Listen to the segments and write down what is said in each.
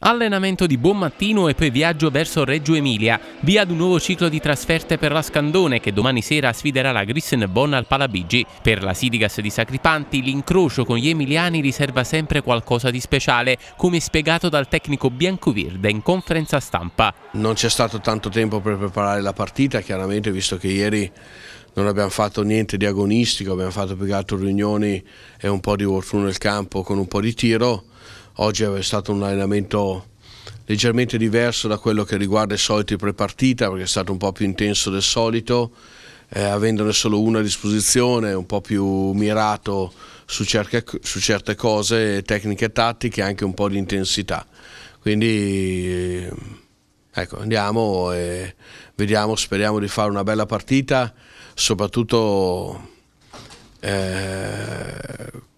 Allenamento di buon mattino e poi viaggio verso Reggio Emilia, via ad un nuovo ciclo di trasferte per la Scandone che domani sera sfiderà la Grissen Bonn al Palabigi. Per la Sidigas di Sacripanti l'incrocio con gli emiliani riserva sempre qualcosa di speciale, come spiegato dal tecnico Bianco biancoverde in conferenza stampa. Non c'è stato tanto tempo per preparare la partita, chiaramente visto che ieri non abbiamo fatto niente di agonistico, abbiamo fatto più che altro riunioni e un po' di workflow nel campo con un po' di tiro Oggi è stato un allenamento leggermente diverso da quello che riguarda i soliti prepartita perché è stato un po' più intenso del solito, eh, avendone solo una a disposizione, un po' più mirato su, cerche, su certe cose, tecniche e tattiche anche un po' di intensità. Quindi ecco, andiamo e vediamo, speriamo di fare una bella partita, soprattutto... Eh,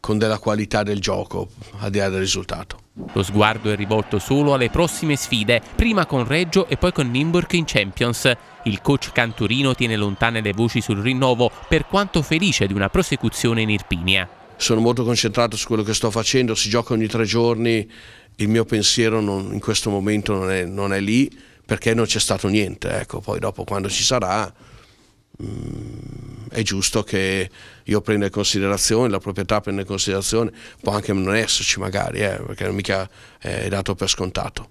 con della qualità del gioco, a di là del risultato. Lo sguardo è rivolto solo alle prossime sfide, prima con Reggio e poi con Nimburg in Champions. Il coach Canturino tiene lontane le voci sul rinnovo, per quanto felice di una prosecuzione in Irpinia. Sono molto concentrato su quello che sto facendo, si gioca ogni tre giorni, il mio pensiero non, in questo momento non è, non è lì perché non c'è stato niente, ecco, poi dopo quando ci sarà... Mm, è giusto che io prenda in considerazione, la proprietà prenda in considerazione, può anche non esserci magari, eh, perché mica è dato per scontato.